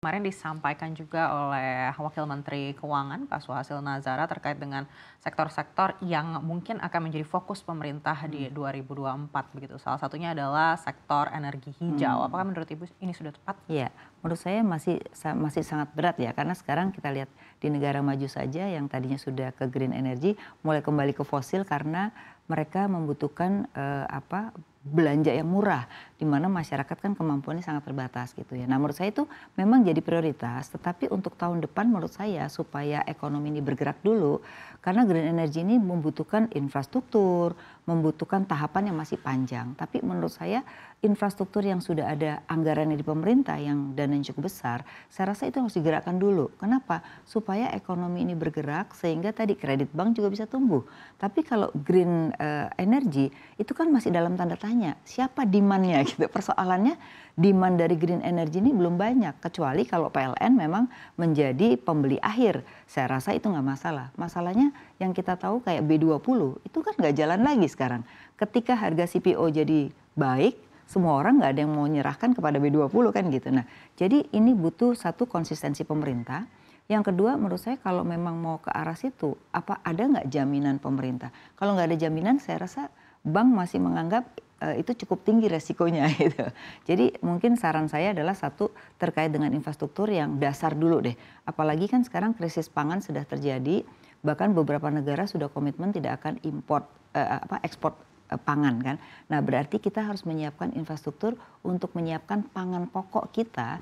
Kemarin disampaikan juga oleh Wakil Menteri Keuangan Pak Suhasil Nazara terkait dengan sektor-sektor yang mungkin akan menjadi fokus pemerintah hmm. di 2024 begitu. Salah satunya adalah sektor energi hijau. Hmm. Apakah menurut Ibu ini sudah tepat? Iya, menurut saya masih masih sangat berat ya karena sekarang kita lihat di negara maju saja yang tadinya sudah ke green energy mulai kembali ke fosil karena mereka membutuhkan eh, apa belanja yang murah di mana masyarakat kan kemampuannya sangat terbatas gitu ya. Nah menurut saya itu memang jadi prioritas, tetapi untuk tahun depan menurut saya supaya ekonomi ini bergerak dulu, karena green energy ini membutuhkan infrastruktur, membutuhkan tahapan yang masih panjang. Tapi menurut saya infrastruktur yang sudah ada anggarannya di pemerintah yang yang cukup besar, saya rasa itu harus digerakkan dulu. Kenapa? Supaya ekonomi ini bergerak sehingga tadi kredit bank juga bisa tumbuh. Tapi kalau green uh, energy itu kan masih dalam tanda tanya, siapa demandnya gitu. Persoalannya demand dari green energy ini belum banyak kecuali kalau PLN memang menjadi pembeli akhir. Saya rasa itu nggak masalah. Masalahnya yang kita tahu kayak B20 itu kan nggak jalan lagi sekarang. Ketika harga CPO jadi baik, semua orang nggak ada yang mau menyerahkan kepada B20 kan gitu. Nah, jadi ini butuh satu konsistensi pemerintah. Yang kedua, menurut saya kalau memang mau ke arah situ, apa ada nggak jaminan pemerintah? Kalau nggak ada jaminan, saya rasa bank masih menganggap Eh, itu cukup tinggi resikonya gitu. Jadi mungkin saran saya adalah satu terkait dengan infrastruktur yang dasar dulu deh. Apalagi kan sekarang krisis pangan sudah terjadi, bahkan beberapa negara sudah komitmen tidak akan import uh, apa ekspor eh, pangan kan. Nah, berarti kita harus menyiapkan infrastruktur untuk menyiapkan pangan pokok kita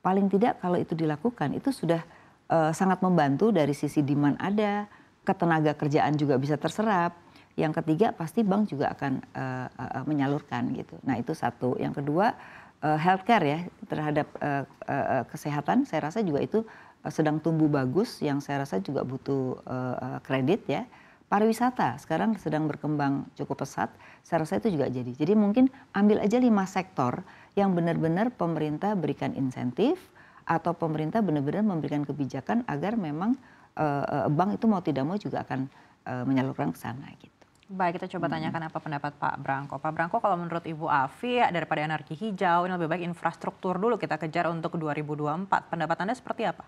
paling tidak kalau itu dilakukan itu sudah uh, sangat membantu dari sisi demand ada, ketenaga kerjaan juga bisa terserap yang ketiga pasti bank juga akan uh, uh, menyalurkan gitu. Nah itu satu. Yang kedua uh, healthcare ya terhadap uh, uh, kesehatan, saya rasa juga itu uh, sedang tumbuh bagus. Yang saya rasa juga butuh uh, uh, kredit ya. Pariwisata sekarang sedang berkembang cukup pesat. Saya rasa itu juga jadi. Jadi mungkin ambil aja lima sektor yang benar-benar pemerintah berikan insentif atau pemerintah benar-benar memberikan kebijakan agar memang uh, bank itu mau tidak mau juga akan menyalurkan ke sana gitu. Baik, kita coba hmm. tanyakan apa pendapat Pak Brangko. Pak Brangko, kalau menurut Ibu Afi, daripada energi hijau, ini lebih baik infrastruktur dulu kita kejar untuk 2024. Pendapat Anda seperti apa?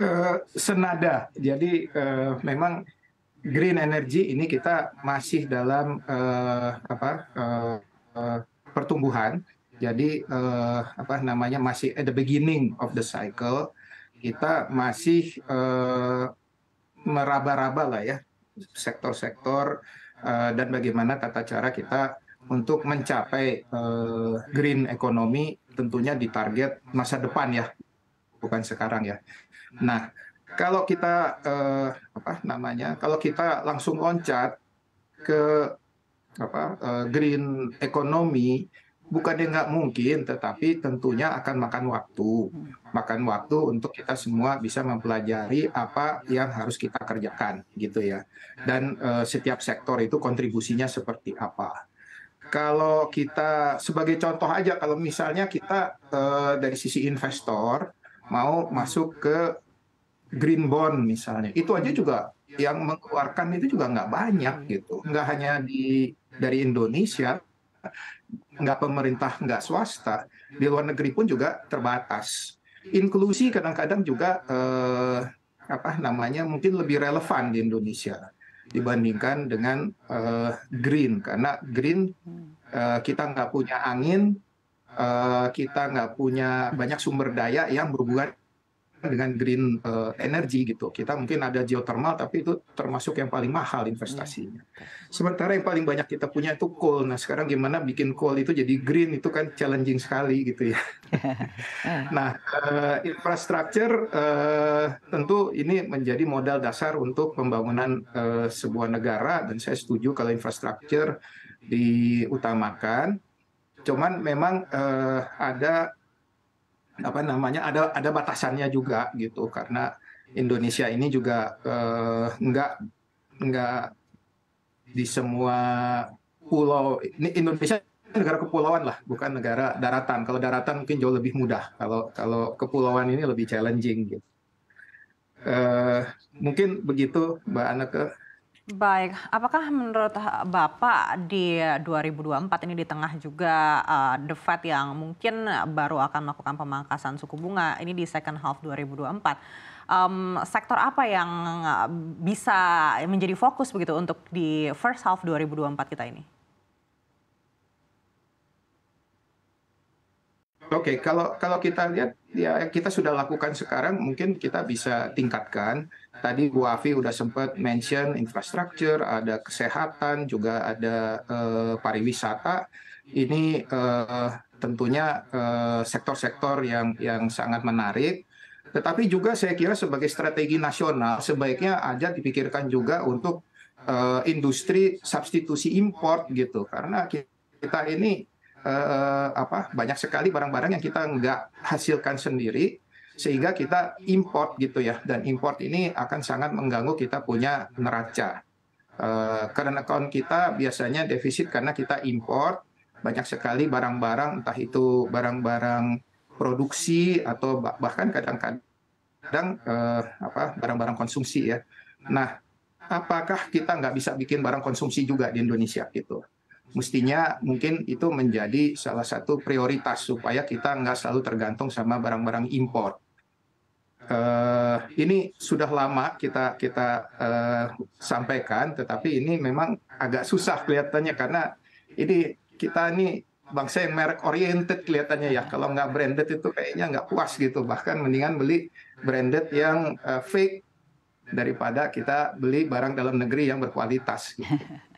Eh, senada. Jadi eh, memang green energy ini kita masih dalam eh, apa pertumbuhan. Jadi apa namanya masih at the beginning of the cycle. Kita masih meraba-raba lah ya sektor-sektor uh, dan bagaimana tata cara kita untuk mencapai uh, green economy tentunya di target masa depan ya bukan sekarang ya. Nah, kalau kita uh, apa namanya? Kalau kita langsung loncat ke apa uh, green economy bukannya nggak mungkin, tetapi tentunya akan makan waktu. Hmm. Makan waktu untuk kita semua bisa mempelajari apa yang harus kita kerjakan, gitu ya. Dan eh, setiap sektor itu kontribusinya seperti apa. Kalau kita sebagai contoh aja, kalau misalnya kita eh, dari sisi investor mau masuk ke green bond misalnya, itu aja juga yang mengeluarkan itu juga nggak banyak gitu, nggak hanya di dari Indonesia, nggak pemerintah, nggak swasta, di luar negeri pun juga terbatas. Inklusi kadang-kadang juga eh, apa namanya mungkin lebih relevan di Indonesia dibandingkan dengan eh, green karena green eh, kita nggak punya angin, eh, kita nggak punya banyak sumber daya yang berhubungan dengan green uh, energy gitu. Kita mungkin ada geothermal tapi itu termasuk yang paling mahal investasinya. Hmm, Sementara yang paling banyak kita punya itu coal. Nah, sekarang gimana bikin coal itu jadi green itu kan challenging sekali gitu ya. nah, uh, eh, infrastruktur uh, eh, tentu ini menjadi modal dasar untuk pembangunan uh, sebuah negara dan saya setuju kalau infrastruktur diutamakan. Cuman memang uh, ada apa namanya ada ada batasannya juga gitu karena Indonesia ini juga eh, nggak nggak di semua pulau ini Indonesia negara kepulauan lah bukan negara daratan kalau daratan mungkin jauh lebih mudah kalau kalau kepulauan ini lebih challenging gitu eh, mungkin begitu Mbak ke Baik, apakah menurut eh, Bapak di 2024 ini di tengah juga uh, The Fed yang mungkin baru akan melakukan pemangkasan suku bunga ini di second half 2024. Um, sektor apa yang eh, bisa menjadi fokus begitu untuk di first half 2024 kita ini? Oke, okay, kalau kalau kita lihat ya kita sudah lakukan sekarang mungkin kita bisa tingkatkan. Tadi Bu Afi udah sempat mention infrastruktur, ada kesehatan, juga ada eh, pariwisata. Ini eh, tentunya eh, sektor-sektor eh, yang yang sangat menarik. Tetapi juga saya kira sebagai strategi nasional sebaiknya aja dipikirkan juga untuk eh, industri substitusi import gitu, karena kita ini eh, apa banyak sekali barang-barang yang kita nggak hasilkan sendiri sehingga kita import gitu ya dan import ini akan sangat mengganggu kita punya neraca. Eh, karena account kita biasanya defisit karena kita import banyak sekali barang-barang entah itu barang-barang produksi atau bahkan kadang-kadang eh, apa barang-barang konsumsi ya. Nah, apakah kita nggak bisa bikin barang konsumsi juga di Indonesia gitu? mestinya mungkin itu menjadi salah satu prioritas supaya kita nggak selalu tergantung sama barang-barang impor. Uh, ini sudah lama kita kita uh, sampaikan, tetapi ini memang agak susah kelihatannya karena ini kita ini bangsa yang merek oriented kelihatannya ya. Kalau nggak branded itu kayaknya nggak puas gitu. Bahkan mendingan beli branded yang uh, fake daripada kita beli barang dalam negeri yang berkualitas. Gitu.